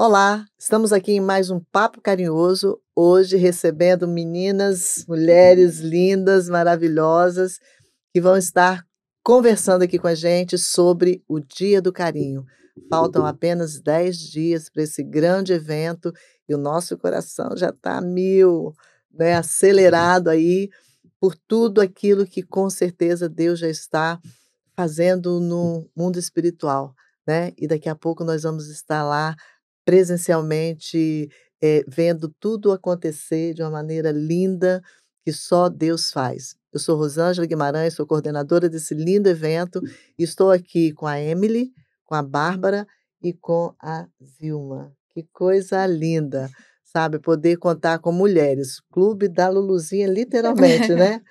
Olá, estamos aqui em mais um Papo Carinhoso, hoje recebendo meninas, mulheres lindas, maravilhosas, que vão estar conversando aqui com a gente sobre o Dia do Carinho. Faltam apenas 10 dias para esse grande evento e o nosso coração já está mil, né, acelerado aí por tudo aquilo que com certeza Deus já está fazendo no mundo espiritual. Né? E daqui a pouco nós vamos estar lá presencialmente, é, vendo tudo acontecer de uma maneira linda que só Deus faz. Eu sou Rosângela Guimarães, sou coordenadora desse lindo evento e estou aqui com a Emily, com a Bárbara e com a Zilma. Que coisa linda, sabe? Poder contar com mulheres. Clube da Luluzinha, literalmente, né?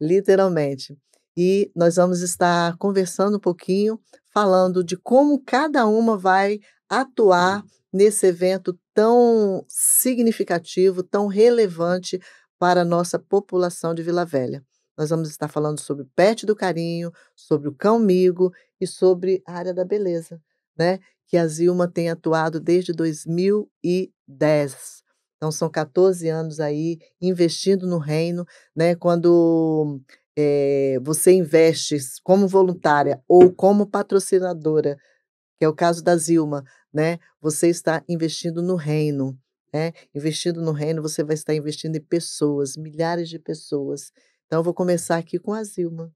literalmente. E nós vamos estar conversando um pouquinho, falando de como cada uma vai atuar uhum. nesse evento tão significativo, tão relevante para a nossa população de Vila Velha. Nós vamos estar falando sobre o pet do carinho, sobre o cão migo e sobre a área da beleza, né? Que a Zilma tem atuado desde 2010. Então são 14 anos aí investindo no reino, né? Quando é, você investe como voluntária ou como patrocinadora, que é o caso da Zilma, né? Você está investindo no reino, né? Investindo no reino, você vai estar investindo em pessoas, milhares de pessoas. Então, eu vou começar aqui com a Zilma,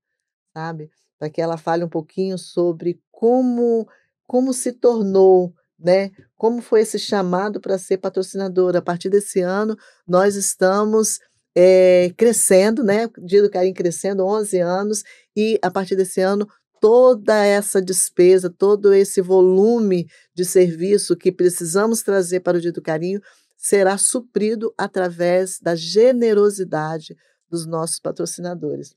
sabe? Para que ela fale um pouquinho sobre como, como se tornou, né? Como foi esse chamado para ser patrocinadora. A partir desse ano, nós estamos é, crescendo, né? Dia do Carim crescendo, 11 anos, e a partir desse ano toda essa despesa, todo esse volume de serviço que precisamos trazer para o Dia do Carinho será suprido através da generosidade dos nossos patrocinadores.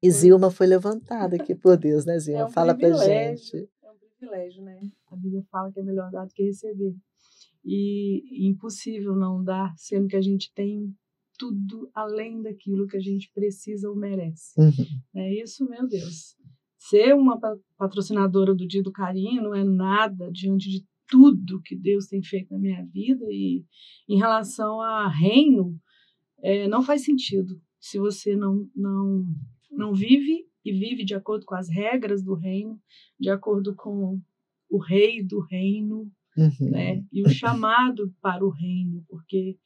E Zilma foi levantada aqui por Deus, né, Zilma? É um Fala pra gente. É um privilégio, né? A Bíblia fala que é melhor dar do que receber. E impossível não dar, sendo que a gente tem tudo além daquilo que a gente precisa ou merece. Uhum. É isso, meu Deus ser uma patrocinadora do Dia do Carinho não é nada diante de tudo que Deus tem feito na minha vida e em relação a reino é, não faz sentido se você não não não vive e vive de acordo com as regras do reino de acordo com o rei do reino uhum. né e o chamado para o reino porque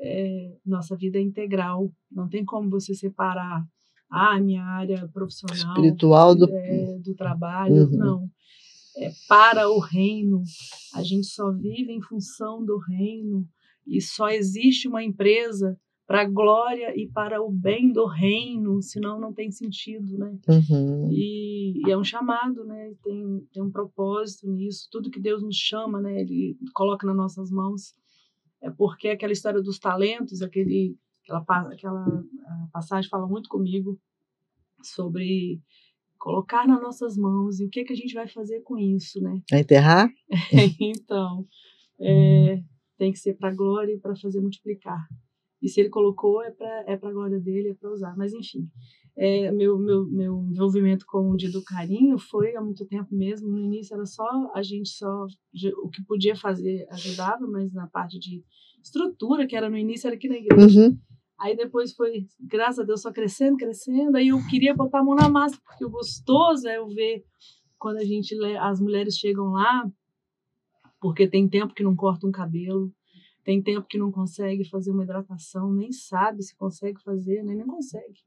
é, nossa vida é integral não tem como você separar ah, minha área profissional, espiritual do, é, do uhum. trabalho, uhum. não. É, para o reino, a gente só vive em função do reino e só existe uma empresa para a glória e para o bem do reino, senão não tem sentido, né? Uhum. E, e, é um chamado, né? Tem, tem um propósito nisso. Tudo que Deus nos chama, né? Ele coloca nas nossas mãos. É porque aquela história dos talentos, aquele Aquela, aquela passagem fala muito comigo sobre colocar nas nossas mãos e o que, é que a gente vai fazer com isso, né? Vai é enterrar? É, então, é, tem que ser para a glória e para fazer multiplicar. E se ele colocou, é para é a glória dele, é para usar. Mas, enfim, é, meu, meu, meu envolvimento com o Dia do Carinho foi há muito tempo mesmo. No início era só a gente só. O que podia fazer ajudava, mas na parte de estrutura, que era no início, era aqui na igreja. Uhum. Aí depois foi, graças a Deus, só crescendo, crescendo. Aí eu queria botar a mão na massa, porque o gostoso é eu ver quando a gente, as mulheres chegam lá, porque tem tempo que não corta um cabelo, tem tempo que não consegue fazer uma hidratação, nem sabe se consegue fazer, nem, nem consegue.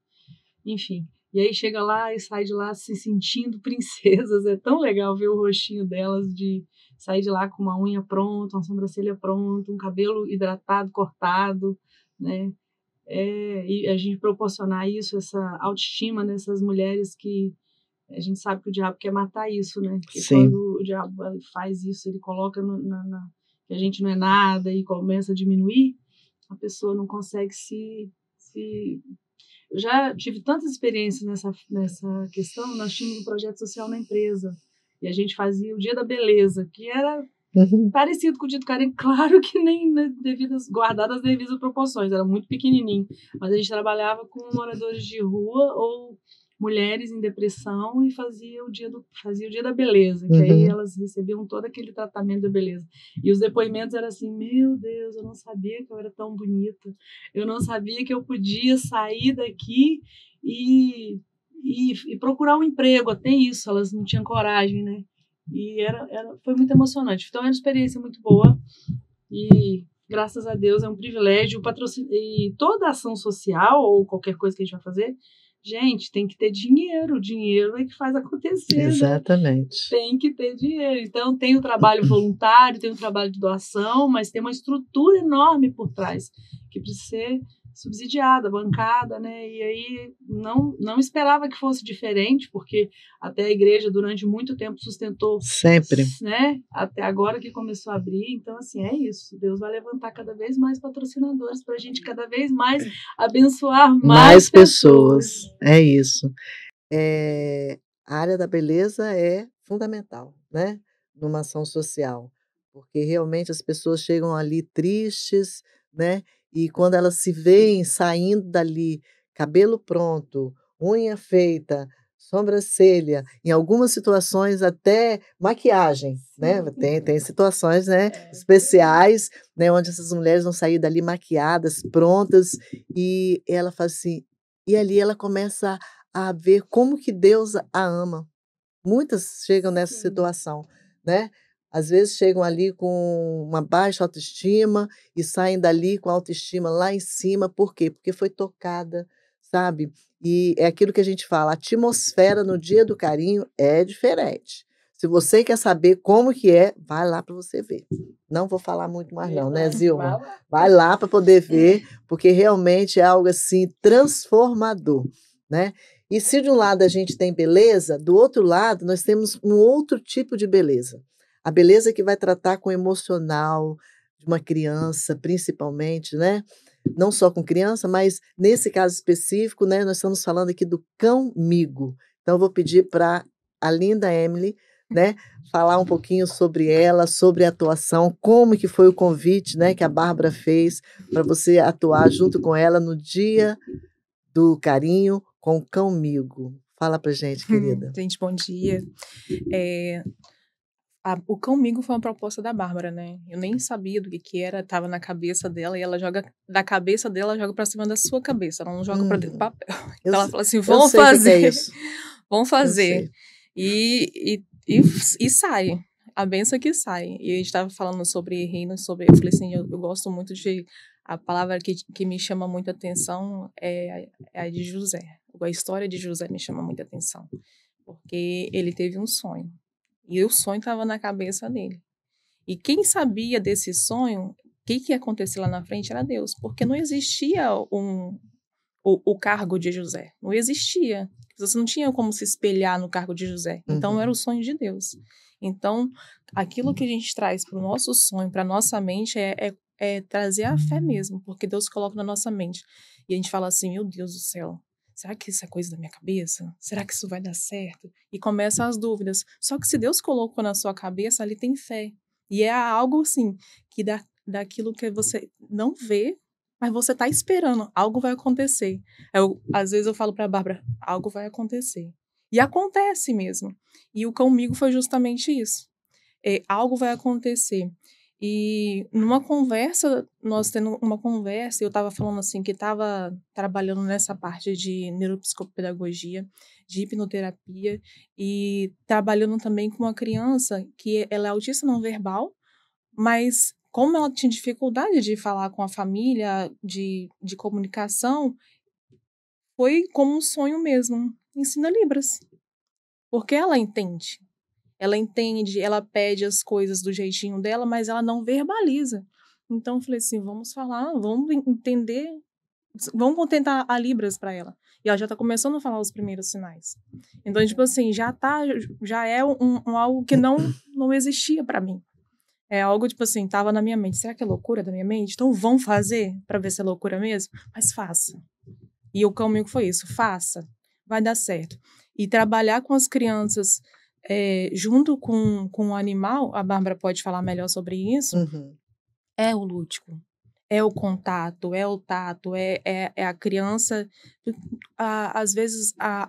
Enfim, e aí chega lá e sai de lá se sentindo princesas. É tão legal ver o rostinho delas de sair de lá com uma unha pronta, uma sobrancelha pronta, um cabelo hidratado, cortado, né? é, e a gente proporcionar isso, essa autoestima nessas mulheres que a gente sabe que o diabo quer matar isso, né? Porque Sim. quando o diabo faz isso, ele coloca na, que a gente não é nada e começa a diminuir, a pessoa não consegue se. se... Eu já tive tantas experiências nessa, nessa questão. Nós tínhamos um projeto social na empresa e a gente fazia o Dia da Beleza, que era Uhum. Parecido com o Dito Karen, claro que nem né, devidas, guardadas as devidas proporções, era muito pequenininho. Mas a gente trabalhava com moradores de rua ou mulheres em depressão e fazia o dia, do, fazia o dia da beleza, que uhum. aí elas recebiam todo aquele tratamento da beleza. E os depoimentos eram assim: meu Deus, eu não sabia que eu era tão bonita, eu não sabia que eu podia sair daqui e, e, e procurar um emprego. Até isso, elas não tinham coragem, né? E era, era, foi muito emocionante. Então, é uma experiência muito boa. E graças a Deus é um privilégio. Patrocin... E toda ação social ou qualquer coisa que a gente vai fazer, gente, tem que ter dinheiro. O dinheiro é que faz acontecer. Né? Exatamente. Né? Tem que ter dinheiro. Então, tem o trabalho voluntário, tem o trabalho de doação, mas tem uma estrutura enorme por trás que precisa ser subsidiada, bancada, né? E aí não, não esperava que fosse diferente, porque até a igreja durante muito tempo sustentou. Sempre. Né? Até agora que começou a abrir. Então, assim, é isso. Deus vai levantar cada vez mais patrocinadores para a gente cada vez mais abençoar mais, mais pessoas. pessoas. É isso. É, a área da beleza é fundamental, né? Numa ação social, porque realmente as pessoas chegam ali tristes, né? E quando elas se veem saindo dali, cabelo pronto, unha feita, sobrancelha, em algumas situações até maquiagem, né? Tem, tem situações, né, é. especiais, né, onde essas mulheres vão sair dali maquiadas, prontas, e ela faz assim, e ali ela começa a ver como que Deus a ama. Muitas chegam nessa situação, né? Às vezes chegam ali com uma baixa autoestima e saem dali com a autoestima lá em cima. Por quê? Porque foi tocada, sabe? E é aquilo que a gente fala, a atmosfera no dia do carinho é diferente. Se você quer saber como que é, vai lá para você ver. Não vou falar muito mais não, né, Zilma? Vai lá para poder ver, porque realmente é algo assim transformador, né? E se de um lado a gente tem beleza, do outro lado nós temos um outro tipo de beleza. A beleza que vai tratar com o emocional de uma criança, principalmente, né? Não só com criança, mas nesse caso específico, né? Nós estamos falando aqui do cão migo. Então, eu vou pedir para a linda Emily, né? Falar um pouquinho sobre ela, sobre a atuação, como que foi o convite, né? Que a Bárbara fez para você atuar junto com ela no dia do carinho com o cão migo. Fala pra gente, hum, querida. Gente, bom dia. É, a, o Cão Migo foi uma proposta da Bárbara, né? Eu nem sabia do que, que era, tava na cabeça dela e ela joga da cabeça dela, joga para cima da sua cabeça, ela não joga hum, para dentro do uhum. papel. Então ela fala assim: vão fazer, é vão fazer. E, e, e, e sai a benção é que sai. E a gente estava falando sobre reino, sobre. Eu falei assim, eu, eu, gosto muito de. A palavra que, que me chama muito atenção é a, é a de José. A história de José me chama muita atenção. Porque ele teve um sonho. E o sonho estava na cabeça dele. E quem sabia desse sonho, o que, que ia acontecer lá na frente era Deus, porque não existia um, o, o, cargo de José, não existia. Você não tinha como se espelhar no cargo de José. Então uhum. era o sonho de Deus. Então, aquilo que a gente traz para o nosso sonho, para nossa mente, é, é, é trazer a fé mesmo, porque Deus coloca na nossa mente. E a gente fala assim: meu Deus do céu, será que isso é coisa da minha cabeça? Será que isso vai dar certo? E começam uhum. as dúvidas. Só que se Deus colocou na sua cabeça, ali tem fé. E é algo assim que dá daquilo que você não vê, mas você está esperando, algo vai acontecer. Eu, às vezes eu falo para a Bárbara, algo vai acontecer. E acontece mesmo. E o comigo foi justamente isso. É, algo vai acontecer. E numa conversa, nós tendo uma conversa, eu estava falando assim que estava trabalhando nessa parte de neuropsicopedagogia, de hipnoterapia e trabalhando também com uma criança que ela é autista não verbal, mas como ela tinha dificuldade de falar com a família, de, de comunicação, foi como um sonho mesmo. Ensina Libras. Porque ela entende. Ela entende, ela pede as coisas do jeitinho dela, mas ela não verbaliza. Então eu falei assim, vamos falar, vamos entender, vamos contentar a Libras para ela. E ela já está começando a falar os primeiros sinais. Então, tipo assim, já tá, já é um, um algo que não não existia para mim. É algo tipo assim, tava na minha mente. Será que é loucura da minha mente? Então vão fazer para ver se é loucura mesmo, mas faça. E o caminho foi isso, faça, vai dar certo. E trabalhar com as crianças é, junto com, com o animal, a Bárbara pode falar melhor sobre isso, uhum. é o lúdico. É o contato, é o tato, é, é, é a criança. A, às vezes, a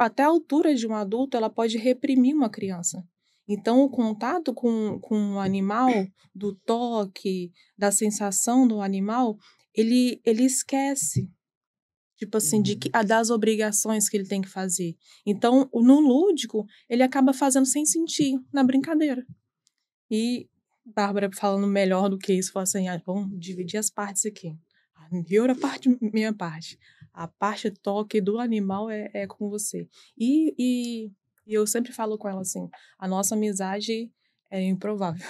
até a altura de um adulto, ela pode reprimir uma criança. Então, o contato com, com o animal, do toque, da sensação do animal, ele, ele esquece. Tipo assim, de uhum. que, das obrigações que ele tem que fazer. Então, no lúdico, ele acaba fazendo sem sentir, na brincadeira. E Bárbara falando melhor do que isso, falou assim: ah, vamos dividir as partes aqui. Ah, a minha parte, minha parte. A parte toque do animal é, é com você. E, e, e eu sempre falo com ela assim: a nossa amizade é improvável.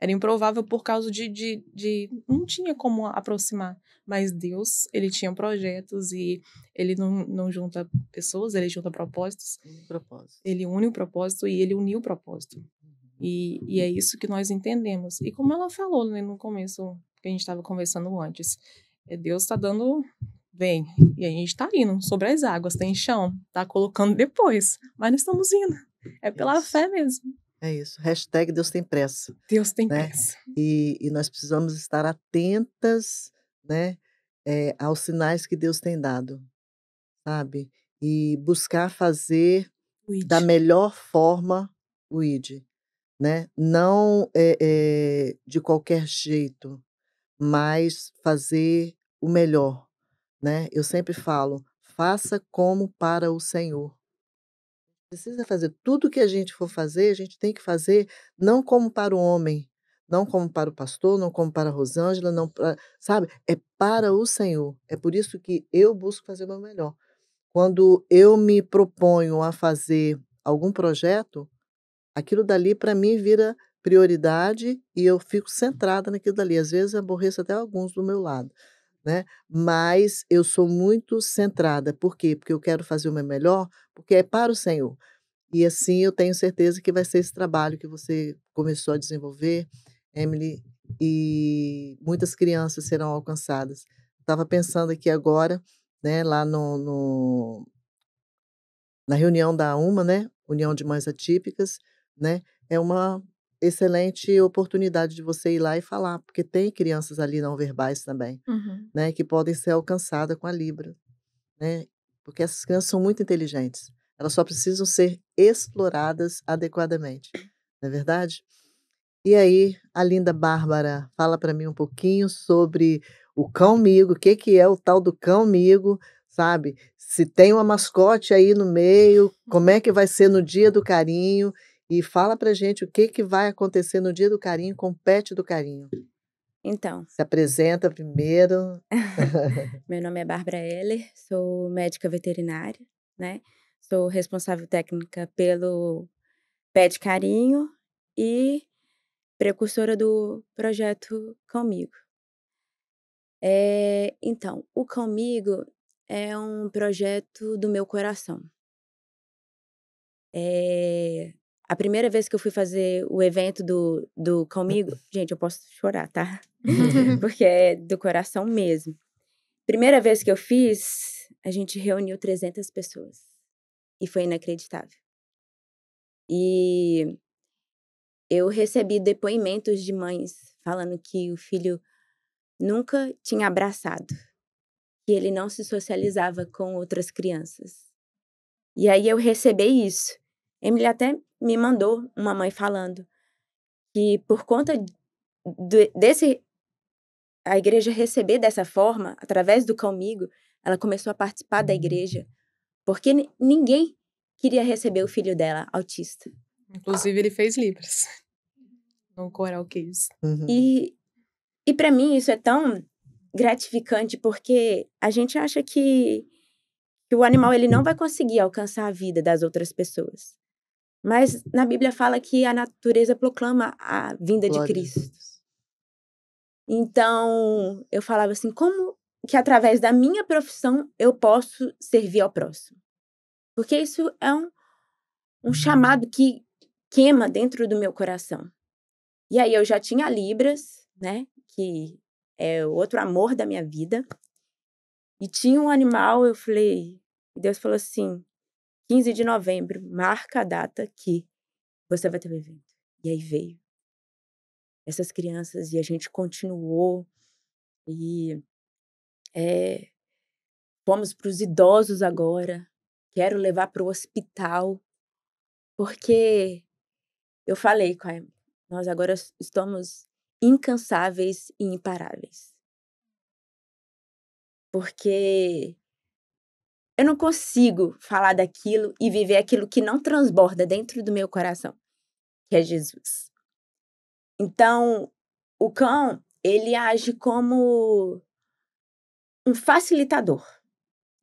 Era improvável por causa de, de, de, Não tinha como aproximar. Mas Deus, ele tinha projetos e ele não, não junta pessoas, ele junta propósitos. propósitos. Ele une o propósito e ele uniu o propósito. Uhum. E, e é isso que nós entendemos. E como ela falou né, no começo, que a gente estava conversando antes, é Deus está dando vem. E a gente está indo sobre as águas, tem tá chão, está colocando depois, mas nós estamos indo. É pela Isso. fé mesmo. É isso. Hashtag Deus tem pressa. Deus tem né? pressa. E, e, nós precisamos estar atentas né, é, aos sinais que Deus tem dado, sabe? E buscar fazer da melhor forma o ID, né? Não é, é, de qualquer jeito, mas fazer o melhor, né? Eu sempre falo, faça como para o Senhor, precisa fazer. Tudo que a gente for fazer, a gente tem que fazer não como para o homem, não como para o pastor, não como para a Rosângela, não para, sabe? É para o Senhor. É por isso que eu busco fazer o meu melhor. Quando eu me proponho a fazer algum projeto, aquilo dali para mim vira prioridade e eu fico centrada naquilo dali. Às vezes aborreço até alguns do meu lado né? Mas eu sou muito centrada. Por quê? Porque eu quero fazer o meu melhor, porque é para o Senhor. E assim eu tenho certeza que vai ser esse trabalho que você começou a desenvolver, Emily, e muitas crianças serão alcançadas. Estava pensando aqui agora, né, lá no, no, na reunião da UMA, né, União de Mães Atípicas, né, é uma excelente oportunidade de você ir lá e falar, porque tem crianças ali não verbais também, uhum. né, que podem ser alcançadas com a Libra, né? Porque essas crianças são muito inteligentes. Elas só precisam ser exploradas adequadamente, não é verdade? E aí, a linda Bárbara, fala para mim um pouquinho sobre o cão migo, o que, que é o tal do cão migo, sabe? Se tem uma mascote aí no meio, como é que vai ser no dia do carinho? e fala pra gente o que, que vai acontecer no Dia do Carinho com o Pet do Carinho. Então. Se apresenta primeiro. Meu nome é Bárbara Heller, sou médica veterinária, né? Sou responsável técnica pelo Pet Carinho e precursora do projeto Comigo. É, então, o Comigo é um projeto do meu coração. É, a primeira vez que eu fui fazer o evento do, do Comigo, gente, eu posso chorar, tá? Uhum. Porque é do coração mesmo. Primeira vez que eu fiz, a gente reuniu 300 pessoas. E foi inacreditável. E eu recebi depoimentos de mães falando que o filho nunca tinha abraçado, que ele não se socializava com outras crianças. E aí eu recebi isso. Emily até me mandou uma mãe falando que por conta de, desse a igreja receber dessa forma, através do comigo, ela começou a participar da igreja, porque ninguém queria receber o filho dela, autista. Inclusive ele fez libras. No coral que Uhum. E e para mim isso é tão gratificante porque a gente acha que que o animal ele não vai conseguir alcançar a vida das outras pessoas. Mas na Bíblia fala que a natureza proclama a vinda Glória. de Cristo. Então, eu falava assim, como que através da minha profissão eu posso servir ao próximo? Porque isso é um, um chamado que queima dentro do meu coração. E aí eu já tinha Libras, né, que é o outro amor da minha vida. E tinha um animal, eu falei, Deus falou assim: 15 de novembro, marca a data que você vai ter o um evento. E aí veio. Essas crianças, e a gente continuou, e é, fomos para os idosos agora. Quero levar para o hospital, porque eu falei com a Emma, nós agora estamos incansáveis e imparáveis. Porque eu não consigo falar daquilo e viver aquilo que não transborda dentro do meu coração, que é Jesus. Então, o cão, ele age como um facilitador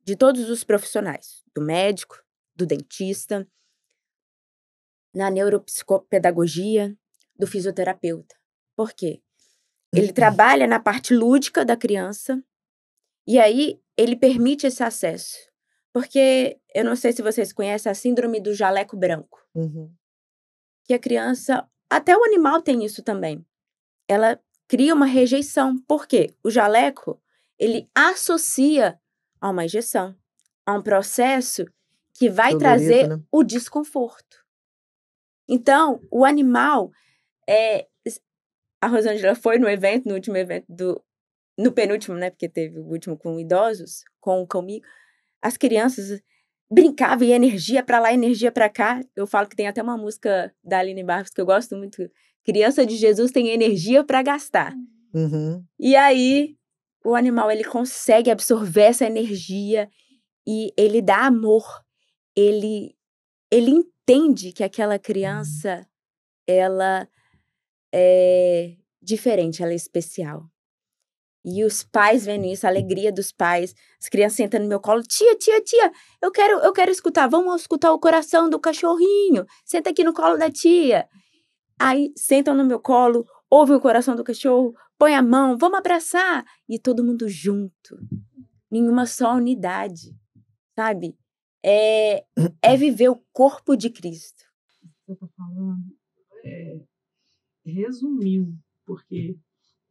de todos os profissionais, do médico, do dentista, na neuropsicopedagogia, do fisioterapeuta. Por quê? Ele uhum. trabalha na parte lúdica da criança e aí ele permite esse acesso porque eu não sei se vocês conhecem a síndrome do jaleco branco. Uhum. Que a criança, até o animal tem isso também. Ela cria uma rejeição. Por quê? O jaleco, ele associa a uma injeção, a um processo que vai Tudo trazer né? o desconforto. Então, o animal é... a Rosângela foi no evento, no último evento do no penúltimo, né, porque teve o último com idosos, com o comigo as crianças brincavam e energia para lá, energia para cá. Eu falo que tem até uma música da Aline Barros que eu gosto muito. Criança de Jesus tem energia para gastar. Uhum. E aí o animal ele consegue absorver essa energia e ele dá amor. Ele ele entende que aquela uhum. criança ela é diferente, ela é especial. E os pais vendo isso, a alegria dos pais, as crianças sentando no meu colo, tia, tia, tia, eu quero, eu quero escutar, vamos escutar o coração do cachorrinho. Senta aqui no colo da tia. Aí sentam no meu colo, ouvem o coração do cachorro, põe a mão, vamos abraçar e todo mundo junto. Nenhuma só unidade, sabe? É, é viver o corpo de Cristo. Você está falando é, resumiu, porque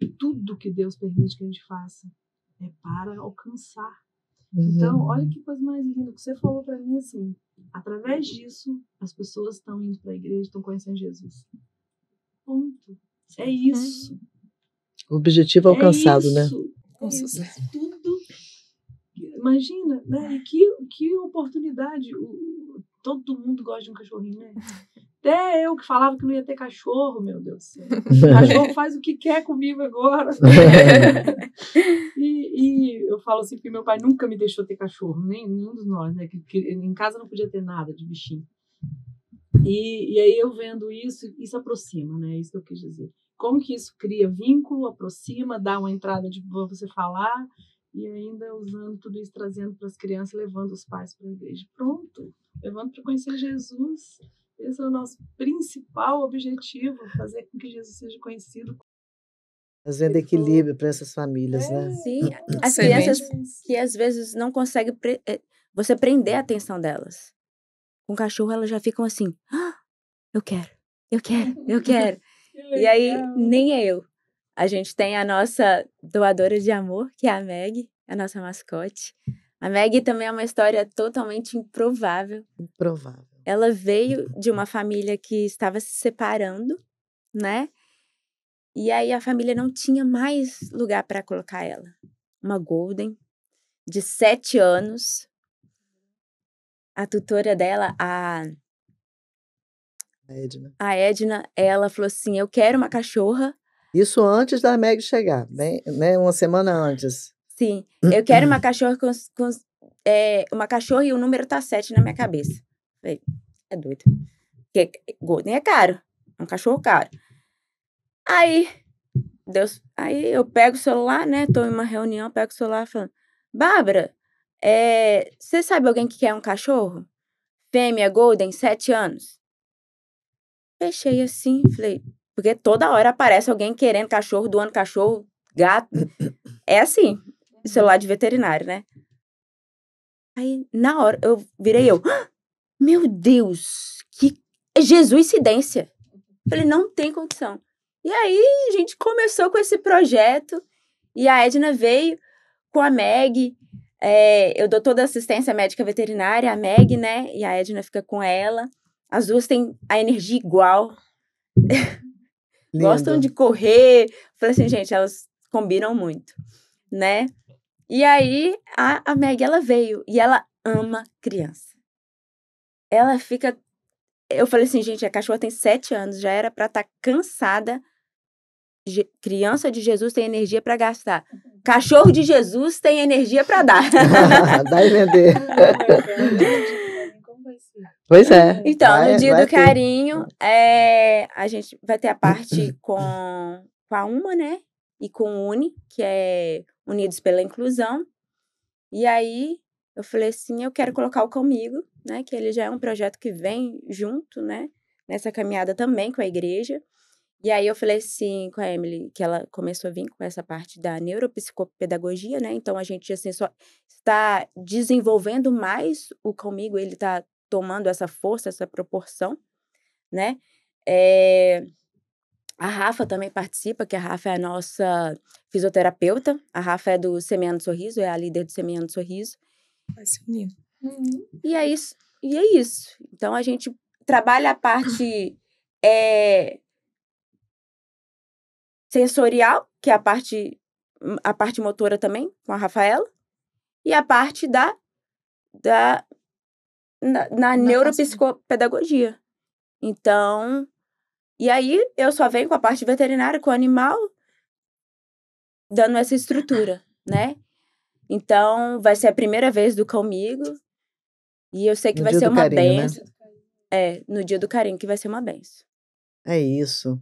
tudo que Deus permite que a gente faça é para alcançar. Uhum. Então, olha que coisa mais linda que você falou para mim assim. Através disso, as pessoas estão indo para a igreja, estão conhecendo Jesus. Ponto. É isso. O objetivo alcançado, é né? Com é sucesso. Tudo. Imagina, né? Que, que oportunidade. todo mundo gosta de um cachorrinho, né? Até eu que falava que não ia ter cachorro, meu Deus do céu. O cachorro faz o que quer comigo agora. e, e, eu falo assim, porque meu pai nunca me deixou ter cachorro, nenhum dos nós, né? Que, que, em casa não podia ter nada de bichinho. E, e aí eu vendo isso, isso aproxima, né? É isso que eu quis dizer. Como que isso cria vínculo, aproxima, dá uma entrada de você falar e ainda usando tudo isso, trazendo para as crianças, levando os pais para a igreja. Pronto, levando para conhecer Jesus. Esse é o nosso principal objetivo, fazer com que Jesus seja conhecido. Fazendo equilíbrio para essas famílias, né? é. né? Sim, hum, hum. as crianças que às vezes não conseguem pre eh, você prender a atenção delas. Com o cachorro, elas já ficam assim: ah, eu quero, eu quero, eu quero. que e aí, nem é eu. A gente tem a nossa doadora de amor, que é a Meg, a nossa mascote. A Meg também é uma história totalmente improvável. Improvável ela veio uhum. de uma família que estava se separando, né? E aí a família não tinha mais lugar para colocar ela. Uma Golden de sete anos. A tutora dela, a a Edna. A Edna, ela falou assim: Eu quero uma cachorra. Isso antes da Meg chegar, bem, né? Uma semana antes. Sim, eu quero uma cachorra com, com é, uma cachorra e o número tá sete na minha cabeça. Falei, é doido. Porque Golden é caro. É um cachorro caro. Aí, Deus, aí eu pego o celular, né? Tô em uma reunião, pego o celular falando, Bárbara, é, você sabe alguém que quer um cachorro? Fêmea Golden, sete anos. Fechei assim, falei, porque toda hora aparece alguém querendo cachorro, doando cachorro, gato. É assim, celular de veterinário, né? Aí, na hora, eu virei eu. Ah! Meu Deus, que é jesuicidência. Falei, não tem condição. E aí a gente começou com esse projeto e a Edna veio com a Meg. É, eu dou toda a assistência médica veterinária, a Meg, né? E a Edna fica com ela. As duas têm a energia igual. Gostam de correr. Falei assim, gente, elas combinam muito, né? E aí a, a Meg, ela veio e ela ama criança. Ela fica. Eu falei assim, gente, a cachorra tem sete anos, já era para estar tá cansada. Je... Criança de Jesus tem energia para gastar. Cachorro de Jesus tem energia para dar. Dá e vender ah, é Pois é. Então, vai, no dia do carinho, é, a gente vai ter a parte com, com a UMA, né? E com o UNI, que é Unidos pela Inclusão. E aí, eu falei assim, eu quero colocar o comigo, né? Que ele já é um projeto que vem junto, né? Nessa caminhada também com a igreja. E aí eu falei assim com a Emily, que ela começou a vir com essa parte da neuropsicopedagogia, né? Então a gente assim só está desenvolvendo mais o comigo, ele está tomando essa força, essa proporção, né? É... A Rafa também participa, que a Rafa é a nossa fisioterapeuta. A Rafa é do Semeando Sorriso, é a líder do Semeando Sorriso. Vai se unir. Uhum. E é isso. E é isso. Então a gente trabalha a parte é, sensorial, que é a parte a parte motora também com a Rafaela, e a parte da da na, na, neuropsicopedagogia. Então, e aí eu só venho com a parte veterinária com o animal dando essa estrutura, né? Então, vai ser a primeira vez do Comigo. E eu sei que no vai ser uma carinho, né? benção. Né? É, no dia do carinho que vai ser uma benção. É isso.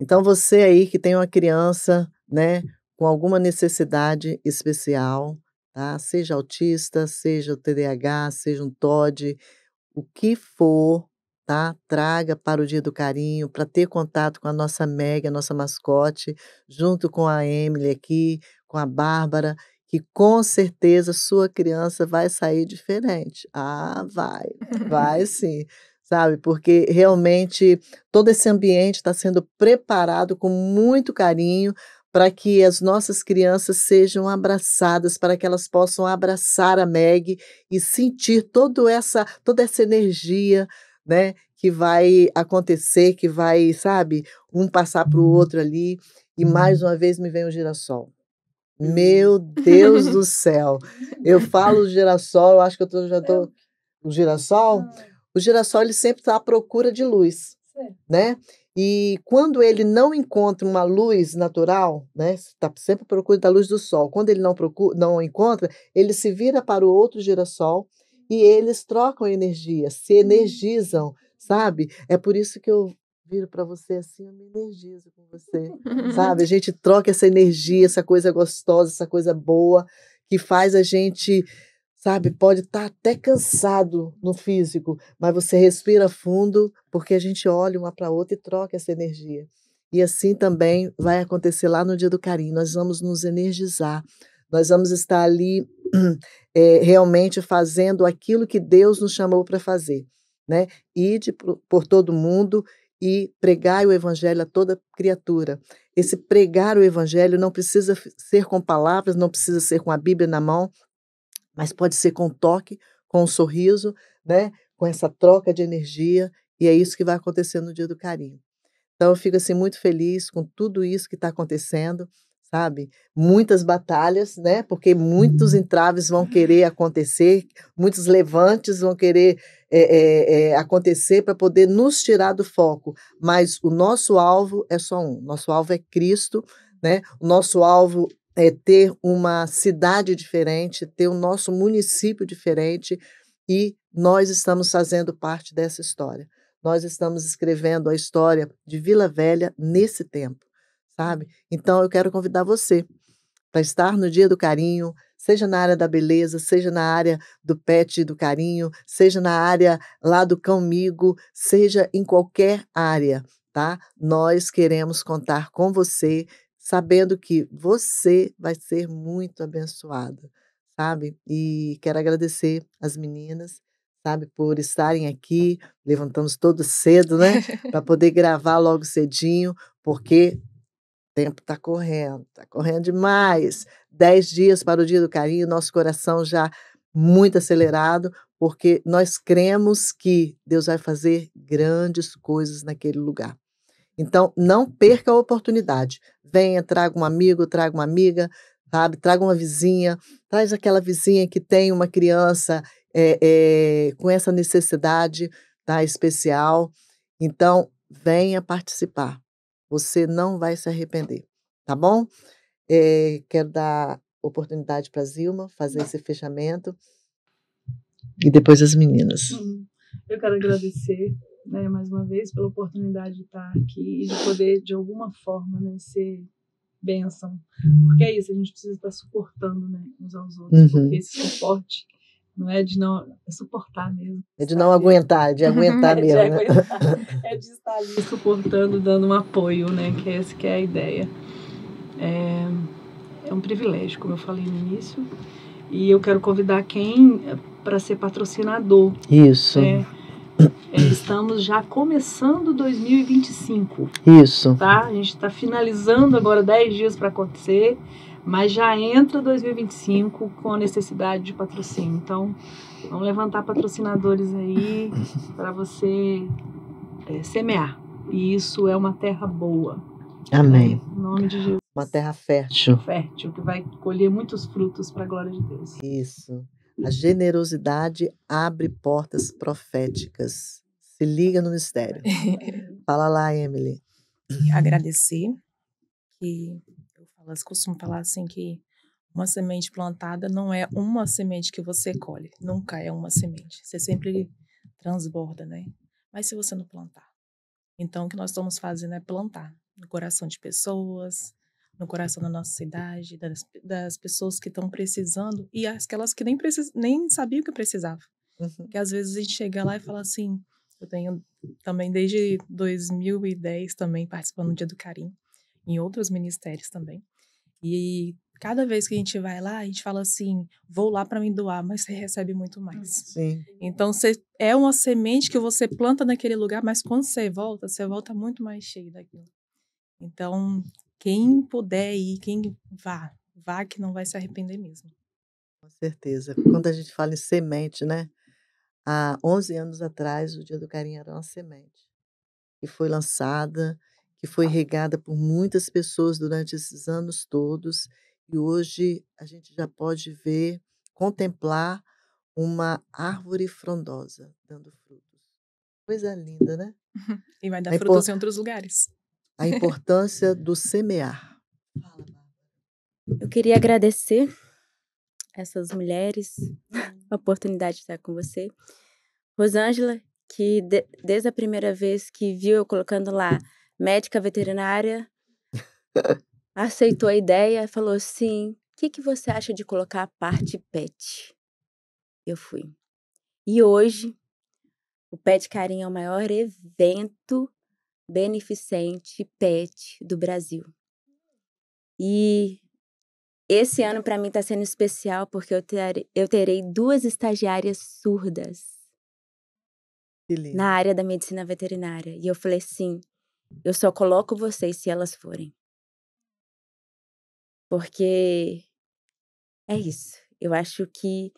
Então, você aí que tem uma criança, né, com alguma necessidade especial, tá? Seja autista, seja o TDAH, seja um TOD, o que for, tá? Traga para o Dia do Carinho, para ter contato com a nossa Meg, a nossa mascote, junto com a Emily aqui, com a Bárbara que com certeza sua criança vai sair diferente. Ah, vai, vai sim, sabe? Porque realmente todo esse ambiente está sendo preparado com muito carinho para que as nossas crianças sejam abraçadas, para que elas possam abraçar a Meg e sentir toda essa toda essa energia, né, que vai acontecer, que vai, sabe, um passar para o outro ali. E mais uhum. uma vez me vem o girassol. Meu Deus do céu. Eu falo o girassol, eu acho que eu tô, já tô. O girassol? Ah. O girassol ele sempre está à procura de luz, né? E quando ele não encontra uma luz natural, né? Está sempre à procura da luz do sol. Quando ele não procura, não encontra, ele se vira para o outro girassol e eles trocam energia, se hum. energizam, sabe? É por isso que eu viro para você assim, eu me energizo com você, sabe? A gente troca essa energia, essa coisa gostosa, essa coisa boa, que faz a gente, sabe, pode estar tá até cansado no físico, mas você respira fundo, porque a gente olha uma para outra e troca essa energia. E assim também vai acontecer lá no dia do carinho. Nós vamos nos energizar, nós vamos estar ali é, realmente fazendo aquilo que Deus nos chamou para fazer, né? Ide por todo mundo e pregai o evangelho a toda criatura. Esse pregar o evangelho não precisa ser com palavras, não precisa ser com a Bíblia na mão, mas pode ser com um toque, com um sorriso, né? com essa troca de energia, e é isso que vai acontecer no dia do carinho. Então eu fico assim muito feliz com tudo isso que está acontecendo sabe? Muitas batalhas, né? Porque muitos uhum. entraves vão querer acontecer, muitos levantes vão querer é, é, acontecer para poder nos tirar do foco. Mas o nosso alvo é só um. Nosso alvo é Cristo, né? O nosso alvo é ter uma cidade diferente, ter o nosso município diferente e nós estamos fazendo parte dessa história. Nós estamos escrevendo a história de Vila Velha nesse tempo sabe? Então eu quero convidar você para estar no Dia do Carinho, seja na área da beleza, seja na área do pet do carinho, seja na área lá do comigo, seja em qualquer área, tá? Nós queremos contar com você, sabendo que você vai ser muito abençoada, sabe? E quero agradecer as meninas sabe, por estarem aqui, levantamos todos cedo, né, para poder gravar logo cedinho, porque tempo está correndo, está correndo demais. Dez dias para o dia do carinho, nosso coração já muito acelerado, porque nós cremos que Deus vai fazer grandes coisas naquele lugar. Então, não perca a oportunidade. Venha, traga um amigo, traga uma amiga, sabe? Traga uma vizinha, traz aquela vizinha que tem uma criança é, é, com essa necessidade tá? especial. Então, venha participar. Você não vai se arrepender, tá bom? É, quero dar oportunidade para Zilma fazer esse fechamento e depois as meninas. Hum, eu quero agradecer né, mais uma vez pela oportunidade de estar aqui e de poder de alguma forma né, ser bênção, porque é isso a gente precisa estar suportando né, uns aos outros, uhum. porque esse suporte não é de não é suportar mesmo. É de não aguentar, de é aguentar mesmo. é né? de, aguentar, é de estar ali suportando, dando um apoio, né? Que é essa que é a ideia. É, é um privilégio, como eu falei no início. E eu quero convidar quem para ser patrocinador. Isso. É, é estamos já começando 2025. Isso. Tá? A gente está finalizando agora 10 dias para acontecer mas já entra 2025 com a necessidade de patrocínio. Então, vamos levantar patrocinadores aí para você é, semear. E isso é uma terra boa. Amém. Em nome de Jesus. Uma terra fértil. Fértil, que vai colher muitos frutos para a glória de Deus. Isso. A generosidade abre portas proféticas. Se liga no mistério. Fala lá, Emily. E agradecer que elas costumam falar assim que uma semente plantada não é uma semente que você colhe, nunca é uma semente. Você sempre transborda, né? Mas se você não plantar, então o que nós estamos fazendo é plantar no coração de pessoas, no coração da nossa cidade, das, das pessoas que estão precisando e aquelas que nem, precis, nem sabiam que precisavam. Uhum. Que às vezes a gente chega lá e fala assim, eu tenho também desde 2010 também participando do Dia do Carinho, em outros ministérios também. E cada vez que a gente vai lá, a gente fala assim: vou lá para me doar, mas você recebe muito mais. Uhum. Sim. Então, você, é uma semente que você planta naquele lugar, mas quando você volta, você volta muito mais cheio daquilo. Então, quem puder ir, quem vá, vá que não vai se arrepender mesmo. Com certeza. Quando a gente fala em semente, né? Há 11 anos atrás, o Dia do Carinho era uma semente que foi lançada que foi regada por muitas pessoas durante esses anos todos, e hoje a gente já pode ver, contemplar uma árvore frondosa dando frutos. Coisa linda, né? E vai dar a frutos em outros lugares. A importância do semear. Eu queria agradecer essas mulheres a oportunidade de estar com você. Rosângela, que de, desde a primeira vez que viu eu colocando lá médica veterinária, aceitou a ideia e falou assim: o que, que você acha de colocar a parte pet? Eu fui. E hoje, o Pet Carinho é o maior evento beneficente pet do Brasil. E esse ano para mim está sendo especial porque eu, ter, eu terei duas estagiárias surdas na área da medicina veterinária. E eu falei assim: eu só coloco vocês se elas forem. Porque é isso. Eu acho que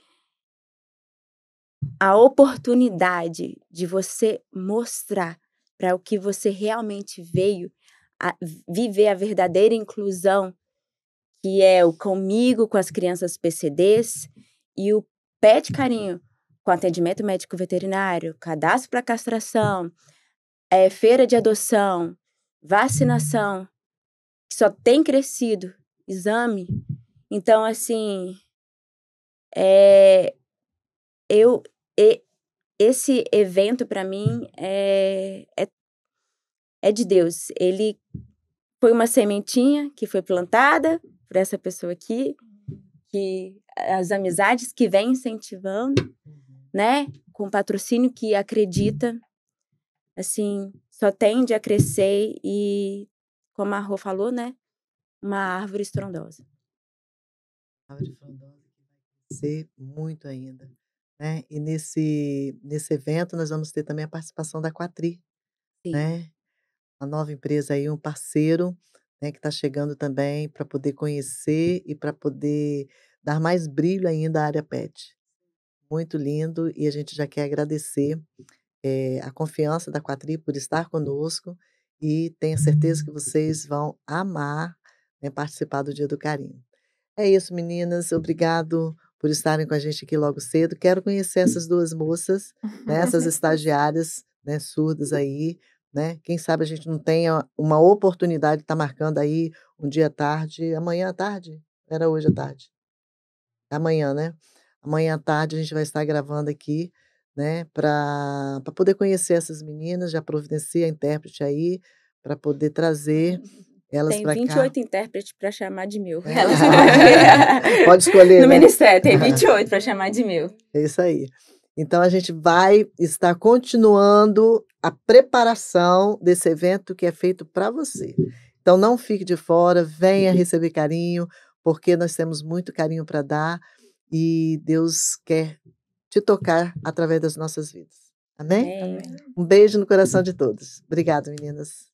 a oportunidade de você mostrar para o que você realmente veio, a viver a verdadeira inclusão, que é o comigo com as crianças PCDs e o pé de carinho com atendimento médico veterinário, cadastro para castração, é, feira de adoção, vacinação, que só tem crescido, exame. Então, assim, é, eu e, esse evento para mim é, é, é de Deus. Ele foi uma sementinha que foi plantada por essa pessoa aqui, que as amizades que vem incentivando, né, com patrocínio que acredita assim, só tende a crescer e, como a Rô falou, né? Uma árvore estrondosa. Árvore estrondosa que vai crescer muito ainda. Né? E nesse, nesse evento nós vamos ter também a participação da Quatri, Sim. né? Uma nova empresa aí, um parceiro, né, que está chegando também para poder conhecer e para poder dar mais brilho ainda à área pet. Muito lindo e a gente já quer agradecer é, a confiança da Quatri por estar conosco e tenho certeza que uhum. vocês vão amar né, participar do Dia do Carinho. É isso, meninas. Obrigado por estarem com a gente aqui logo cedo. Quero conhecer essas duas moças, né, essas estagiárias né, surdas aí. Né? Quem sabe a gente não tenha uma oportunidade de estar tá marcando aí um dia tarde, amanhã à tarde? Era hoje à tarde. Amanhã, né? Amanhã à tarde a gente vai estar gravando aqui né, para poder conhecer essas meninas, já providenciei a intérprete aí, para poder trazer elas para cá. Tem 28 intérpretes para chamar de mil. É. Pode escolher. No né? Ministério, tem 28 para chamar de mil. É isso aí. Então, a gente vai estar continuando a preparação desse evento que é feito para você. Então, não fique de fora, venha uhum. receber carinho, porque nós temos muito carinho para dar e Deus quer te tocar através das nossas vidas. Amém? Amém. Um beijo no coração de todos. Obrigada, meninas.